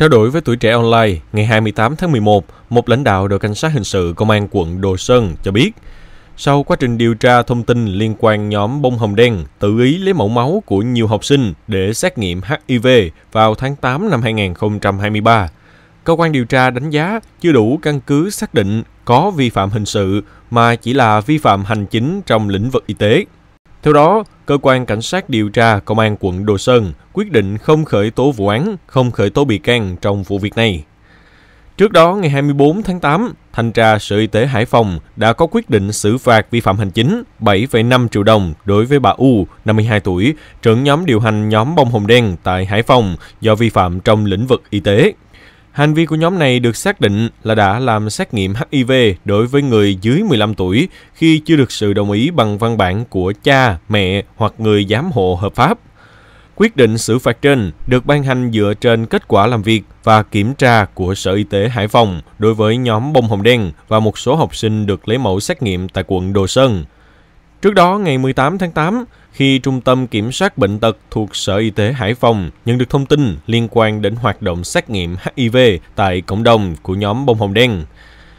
Trao đổi với tuổi trẻ online, ngày 28 tháng 11, một lãnh đạo đội cảnh sát hình sự công an quận Đồ Sơn cho biết, sau quá trình điều tra thông tin liên quan nhóm bông hồng đen tự ý lấy mẫu máu của nhiều học sinh để xét nghiệm HIV vào tháng 8 năm 2023, cơ quan điều tra đánh giá chưa đủ căn cứ xác định có vi phạm hình sự mà chỉ là vi phạm hành chính trong lĩnh vực y tế. Theo đó, cơ quan cảnh sát điều tra công an quận Đồ Sơn quyết định không khởi tố vụ án, không khởi tố bị can trong vụ việc này. Trước đó, ngày 24 tháng 8, Thanh tra Sở Y tế Hải Phòng đã có quyết định xử phạt vi phạm hành chính 7,5 triệu đồng đối với bà U, 52 tuổi, trưởng nhóm điều hành nhóm bông hồng đen tại Hải Phòng do vi phạm trong lĩnh vực y tế. Hành vi của nhóm này được xác định là đã làm xét nghiệm HIV đối với người dưới 15 tuổi khi chưa được sự đồng ý bằng văn bản của cha, mẹ hoặc người giám hộ hợp pháp. Quyết định xử phạt trên được ban hành dựa trên kết quả làm việc và kiểm tra của Sở Y tế Hải Phòng đối với nhóm bông hồng đen và một số học sinh được lấy mẫu xét nghiệm tại quận Đồ Sơn. Trước đó, ngày 18 tháng 8, khi Trung tâm Kiểm soát Bệnh tật thuộc Sở Y tế Hải Phòng nhận được thông tin liên quan đến hoạt động xét nghiệm HIV tại cộng đồng của nhóm bông hồng đen.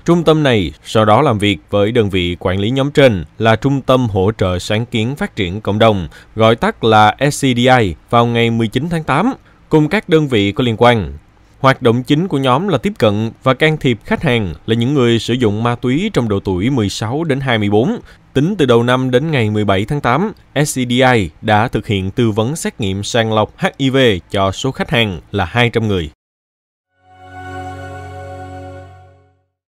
Trung tâm này sau đó làm việc với đơn vị quản lý nhóm trên là Trung tâm Hỗ trợ Sáng kiến Phát triển Cộng đồng, gọi tắt là SCDI, vào ngày 19 tháng 8, cùng các đơn vị có liên quan. Hoạt động chính của nhóm là tiếp cận và can thiệp khách hàng là những người sử dụng ma túy trong độ tuổi 16 đến 24. Tính từ đầu năm đến ngày 17 tháng 8, SCDI đã thực hiện tư vấn xét nghiệm sàng lọc HIV cho số khách hàng là 200 người.